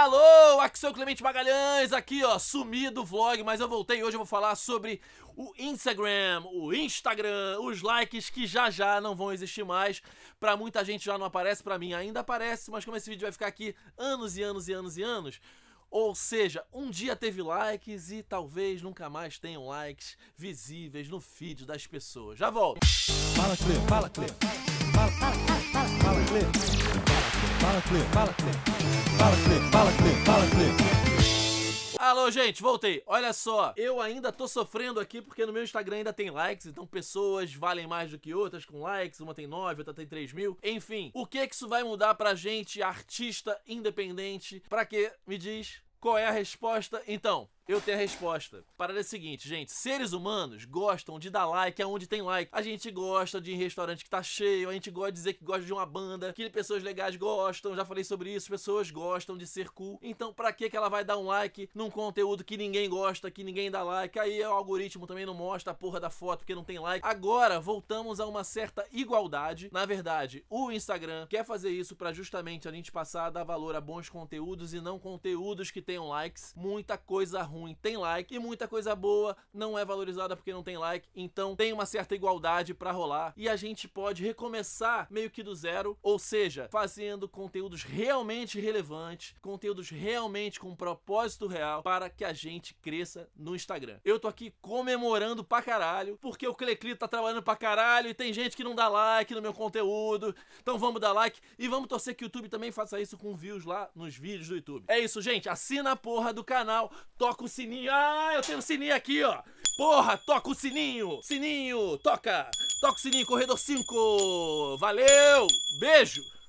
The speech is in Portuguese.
Alô, aqui sou Clemente Magalhães, aqui ó, sumi do vlog, mas eu voltei hoje eu vou falar sobre o Instagram, o Instagram, os likes que já já não vão existir mais. Pra muita gente já não aparece, pra mim ainda aparece, mas como esse vídeo vai ficar aqui anos e anos e anos e anos, ou seja, um dia teve likes e talvez nunca mais tenham likes visíveis no feed das pessoas. Já volto. Fala, Cleo, fala, Cleo. Fala, fala, fala, fala, fala, fala Fala, Cleo. Fala, Cleo. Fala, Cleo. Fala, Cleo. Fala, Alô, gente, voltei. Olha só, eu ainda tô sofrendo aqui porque no meu Instagram ainda tem likes, então pessoas valem mais do que outras com likes, uma tem 9, outra tem 3 mil. Enfim, o que que isso vai mudar pra gente, artista independente? Pra quê? Me diz qual é a resposta, então. Eu tenho a resposta. Parada é a seguinte, gente. Seres humanos gostam de dar like aonde tem like. A gente gosta de ir em restaurante que tá cheio, a gente gosta de dizer que gosta de uma banda, que pessoas legais gostam, já falei sobre isso, pessoas gostam de ser cool. Então, pra que que ela vai dar um like num conteúdo que ninguém gosta, que ninguém dá like? Aí o algoritmo também não mostra a porra da foto porque não tem like. Agora, voltamos a uma certa igualdade. Na verdade, o Instagram quer fazer isso para justamente a gente passar a dar valor a bons conteúdos e não conteúdos que tenham likes. Muita coisa ruim ruim tem like e muita coisa boa não é valorizada porque não tem like. Então tem uma certa igualdade para rolar e a gente pode recomeçar meio que do zero, ou seja, fazendo conteúdos realmente relevantes, conteúdos realmente com um propósito real para que a gente cresça no Instagram. Eu tô aqui comemorando pra caralho porque o Cleclito tá trabalhando pra caralho e tem gente que não dá like no meu conteúdo. Então vamos dar like e vamos torcer que o YouTube também faça isso com views lá nos vídeos do YouTube. É isso, gente. Assina a porra do canal, toca o sininho. Ah, eu tenho um sininho aqui, ó. Porra, toca o sininho. Sininho, toca. Toca o sininho, corredor 5. Valeu. Beijo.